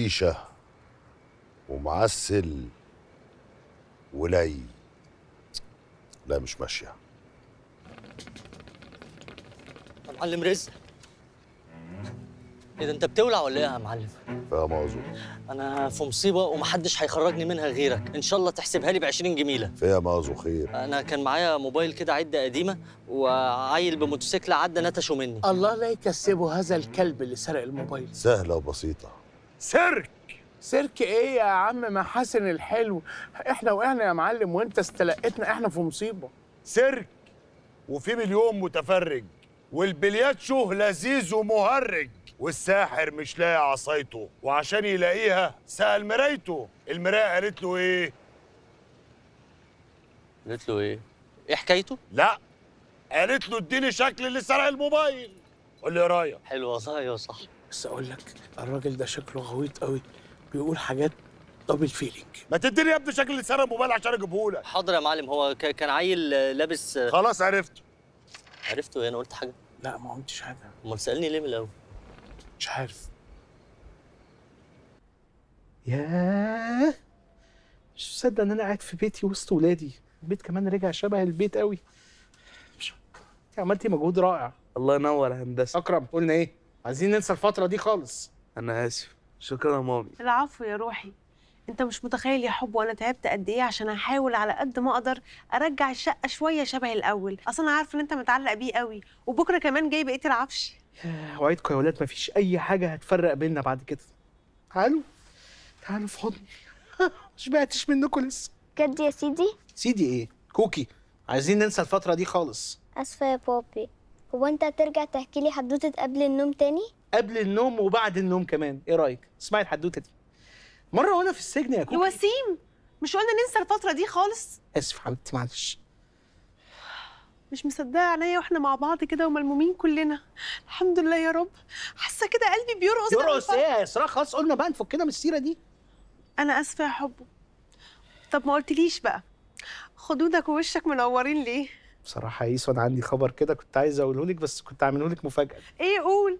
شيشة ومعسل ولي لا مش ماشية يا معلم رزق ايه ده انت بتولع ولا ايه يا معلم؟ لا معذور انا في مصيبه ومحدش هيخرجني منها غيرك ان شاء الله تحسبها لي ب 20 جميله فيها يا خير انا كان معايا موبايل كده عده قديمه وعيل بموتوسيكل عدى نتشه مني الله لا يكسبه هذا الكلب اللي سرق الموبايل سهله وبسيطه سيرك سيرك ايه يا عم محاسن الحلو احنا وقعنا يا معلم وانت استلقتنا احنا في مصيبه سيرك وفي مليون متفرج والبلياتشو لذيذ ومهرج والساحر مش لاقي عصايته وعشان يلاقيها سأل مرايته المراية قالت له ايه؟ قالت له ايه؟ ايه حكايته؟ لا قالت له اديني شكل اللي سرق الموبايل قول لي رايك حلوه صح يا صاحبي بس اقول لك الراجل ده شكله غويط قوي بيقول حاجات دبل فيلينج ما تديني يا ابني شكل سرق الموبايل عشان اجيبه لك حاضر يا معلم هو كان عيل آه، لابس آه، خلاص عرفته عرفته ايه يعني، انا قلت حاجه لا ما قلتش حاجه امال سالني ليه من الاول مش عارف يا مش مصدق ان انا قاعد في بيتي وسط ولادي البيت كمان رجع شبه البيت قوي عملتي مجهود رائع الله ينور يا هندسه اكرم قلنا ايه عايزين ننسى الفترة دي خالص أنا آسف شكرا يا مامي العفو يا روحي انت مش متخيل يا حب وانا تعبت قد ايه عشان احاول على قد ما اقدر ارجع الشقه شويه شبه الاول اصل انا عارفه ان انت متعلق بيه قوي وبكره كمان جاي بقيه العفش اوعدكم يا ولاد مفيش اي حاجه هتفرق بينا بعد كده تعالوا تعالوا في حضني مش بعتش منكم لسه بجد يا سيدي سيدي ايه كوكي عايزين ننسى الفتره دي خالص اسفه يا بابي هو انت هترجع تحكي لي حدوته قبل النوم تاني قبل النوم وبعد النوم كمان ايه رايك اسمعي الحدوته دي مره وانا في السجن يا كوكي يا وسيم مش قلنا ننسى الفتره دي خالص اسف حبيبتي معلش مش مصدقه عليا واحنا مع بعض كده وملمومين كلنا الحمد لله يا رب حاسه كده قلبي بيرقص بيرقص ايه يا اسراء خلاص قلنا بقى نفكنا من السيره دي انا اسفه يا حبه طب ما قلتليش بقى خدودك ووشك منورين ليه بصراحة يا أنا عندي خبر كده كنت عايز أقوله لك بس كنت عامله لك مفاجأة إيه قول؟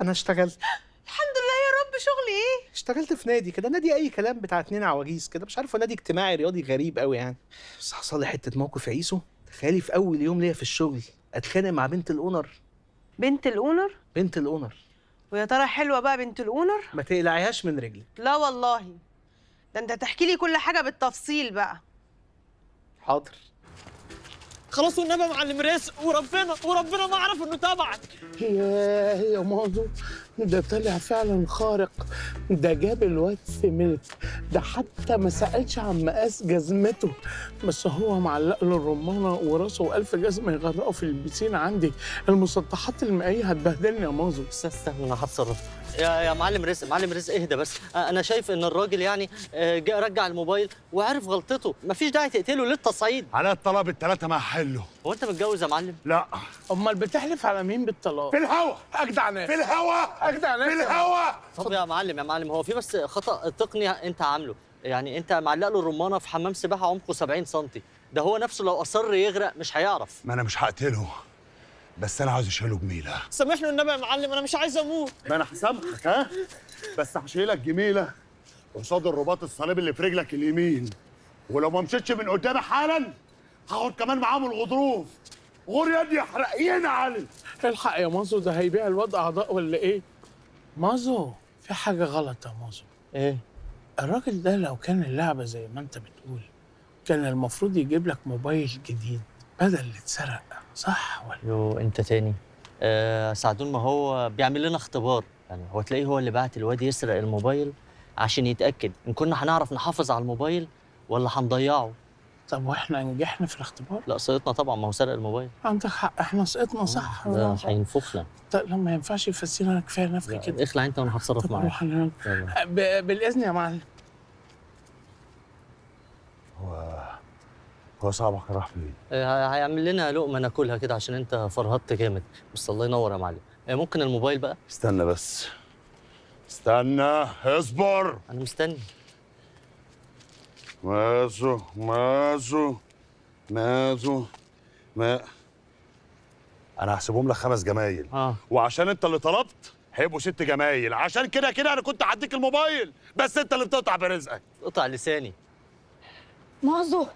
أنا اشتغلت الحمد لله يا رب شغلي إيه؟ اشتغلت في نادي كده نادي أي كلام بتاع اتنين عواجيز كده مش عارفة نادي اجتماعي رياضي غريب قوي يعني بس حصل لي حتة موقف يا عيسو تخيلي في أول يوم ليا في الشغل أتخانق مع بنت الأونر بنت الأونر؟ بنت الأونر ويا ترى حلوة بقى بنت الأونر؟ ما تقلعيهاش من رجلك لا والله ده أنت تحكي لي كل حاجة بالتفصيل بقى حاضر خلاص والنبي يا معلم ريس وربنا وربنا ما عرف انه تبعك يا يا مازو ده طلع فعلا خارق ده جاب الواد في ملك ده حتى ما سالش عن مقاس جزمته بس هو معلق له الرمانه وراسه والف جزمه يغرقه في البسين عندي المسطحات المائيه هتبهدلني يا مازو استنى انا هتصرف يا يا معلم رزق معلم رزق اهدى بس انا شايف ان الراجل يعني جاء رجع الموبايل وعرف غلطته مفيش داعي تقتله للتصعيد على الطلاق الثلاثه ما هحله هو انت متجوز يا معلم لا امال بتحلف على مين بالطلاق في الهوا اجدع ناس في الهوا اجدع ناس في الهوا طب يا معلم يا معلم هو في بس خطا تقني انت عامله يعني انت معلق له الرمانه في حمام سباحه عمقه 70 سم ده هو نفسه لو اصر يغرق مش هيعرف ما انا مش هقتله بس انا عايز اشيله جميله سامح له النبي يا معلم انا مش عايز اموت ما انا هسامحك ها بس هشيلك جميله قصاد الرباط الصليب اللي في رجلك اليمين ولو ما مشيتش من قدامي حالا هاخد كمان معاهم الغضروف غريان يحرقينا علي الحق يا مازو ده هيبيع الواد اعضاء ولا ايه؟ مازو في حاجه غلط يا مازو ايه؟ الراجل ده لو كان اللعبه زي ما انت بتقول كان المفروض يجيب لك موبايل جديد بدل اللي اتسرق صح ولا يو انت تاني آه سعدون ما هو بيعمل لنا اختبار يعني هو تلاقيه هو اللي بعت الواد يسرق الموبايل عشان يتاكد ان كنا هنعرف نحافظ على الموبايل ولا هنضيعه طب واحنا نجحنا في الاختبار؟ لا سقطنا طبعا ما هو سرق الموبايل عندك حق احنا سقطنا صح ده آه، هينفخنا طب لما ينفعش يفسينا كفايه نفخ كده اخلع انت وانا هتصرف معاك آه، بالاذن يا معلم هو صاحبك راح فين؟ إيه، هيعمل لنا لقمه ناكلها كده عشان انت فرهطت جامد بس الله ينور يا معلم إيه، ممكن الموبايل بقى؟ استنى بس استنى اصبر انا مستني مازو مازو مازو ما انا هحسبهم لك خمس جمايل آه. وعشان انت اللي طلبت هيبقوا ست جمايل عشان كده كده انا كنت هديك الموبايل بس انت اللي بتقطع برزقك قطع لساني مازو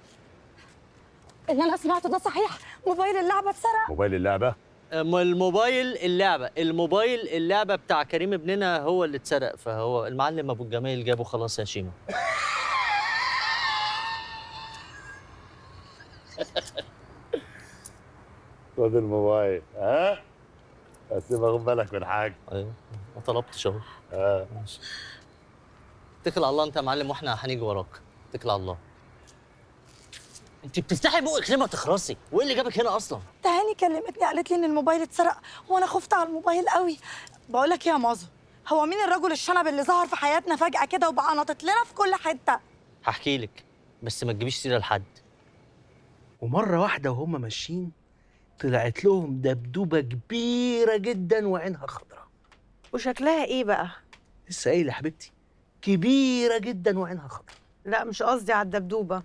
اللي انا سمعته ده صحيح موبايل اللعبه اتسرق موبايل اللعبه آه، الموبايل اللعبه الموبايل اللعبه بتاع كريم ابننا هو اللي اتسرق فهو المعلم ابو الجمايل جابه خلاص يا شيمو خد الموبايل ها بس واخد بالك من حاجه ايوه ما طلبتش اهو اه اتكل على الله انت يا معلم واحنا هنيجي وراك اتكل على الله انت بتفتحي بقك ليه ما تخرصي؟ وايه اللي جابك هنا اصلا؟ تهاني كلمتني قالت لي ان الموبايل اتسرق وانا خفت على الموبايل قوي بقول لك ايه يا مازو هو مين الرجل الشنب اللي ظهر في حياتنا فجاه كده وبقى ناطط لنا في كل حته هحكي لك بس ما تجيبيش سيره لحد ومره واحده وهم ماشيين طلعت لهم دبدوبه كبيره جدا وعينها خضراء وشكلها ايه بقى لسه قايله حبيبتي كبيره جدا وعينها خضراء لا مش قصدي على الدبدوبه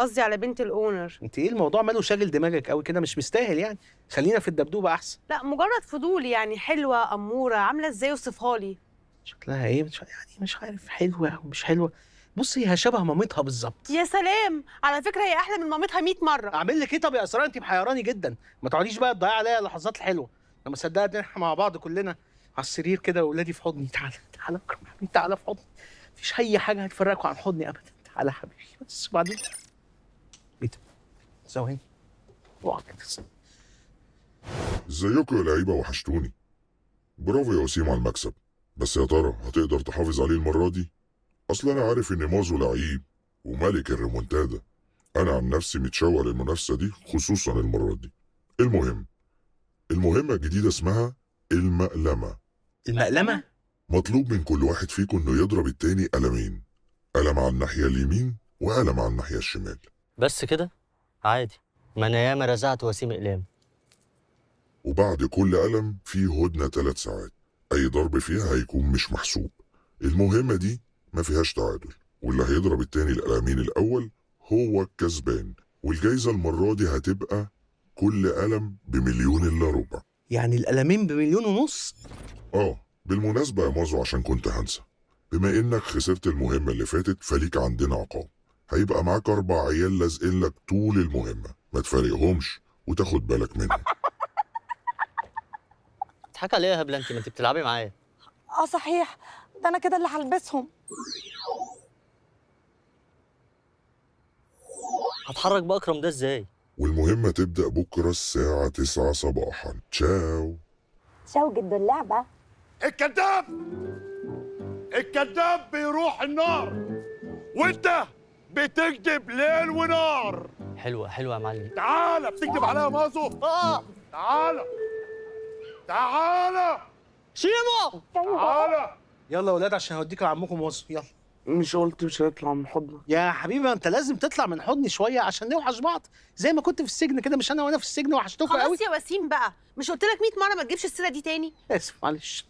قصدي على بنت الاونر انت ايه الموضوع ماله شاغل دماغك قوي كده مش مستاهل يعني خلينا في الدبدوبه احسن لا مجرد فضول يعني حلوه اموره عامله ازاي وصفها لي شكلها ايه مش يعني مش عارف حلوه او مش حلوه بصي هي شبه مامتها بالظبط يا سلام على فكره هي احلى من مامتها 100 مره اعمل لك ايه طب يا اسراء انت محيراني جدا ما تقعديش بقى تضيعي عليا اللحظات الحلوه لما صدقت احنا مع بعض كلنا على السرير كده واولادي في حضني تعالى تعالى اكرم حبيبي تعالى في حضني مفيش اي حاجه هتفرقكم عن حضني ابدا تعالى حبيبي بس وبعدين سو هي ازيكم يا لعيبه وحشتوني برافو يا وسيم على المكسب بس يا ترى هتقدر تحافظ عليه المره دي اصل انا عارف ان مازو لعيب وملك الريمونتادا انا عن نفسي متشوق للمنافسه دي خصوصا المره دي المهم المهمه الجديده اسمها المقلمه المقلمه مطلوب من كل واحد فيكم انه يضرب التاني قلمين قلم على الناحيه اليمين وقلم على الناحيه الشمال بس كده عادي ما انا ياما رزعت وسيم اقلام وبعد كل قلم في هدنه ثلاث ساعات اي ضرب فيها هيكون مش محسوب المهمه دي ما فيهاش تعادل واللي هيضرب التاني القلمين الاول هو الكسبان والجايزه المره دي هتبقى كل قلم بمليون الا ربع يعني القلمين بمليون ونص اه بالمناسبه يا مازو عشان كنت هنسى بما انك خسرت المهمه اللي فاتت فليك عندنا عقاب هيبقى معاك أربع عيال لازقين لك طول المهمة ما تفارقهمش وتاخد بالك منهم بتضحكي عليا يا هبله انت ما انت بتلعبي معايا اه صحيح ده انا كده اللي هلبسهم هتحرك باكرم ده ازاي والمهمة تبدأ بكرة الساعة 9 صباحا تشاو تشاو جدو اللعبة الكذاب الكذاب بيروح النار وانت بتكدب ليل ونار حلوه حلوه يا معلم تعالى بتكدب عليا يا مازو اه تعالى تعالى شيمو تعالى يلا يا ولاد عشان هوديك لعمكم مازو يلا مش قلت مش هيطلع من حضنك يا حبيبي انت لازم تطلع من حضني شويه عشان نوحش بعض زي ما كنت في السجن كده مش انا وانا في السجن وحشتكم قوي خلاص يا وسيم بقى مش قلت لك 100 مره ما تجيبش السيره دي تاني اسف معلش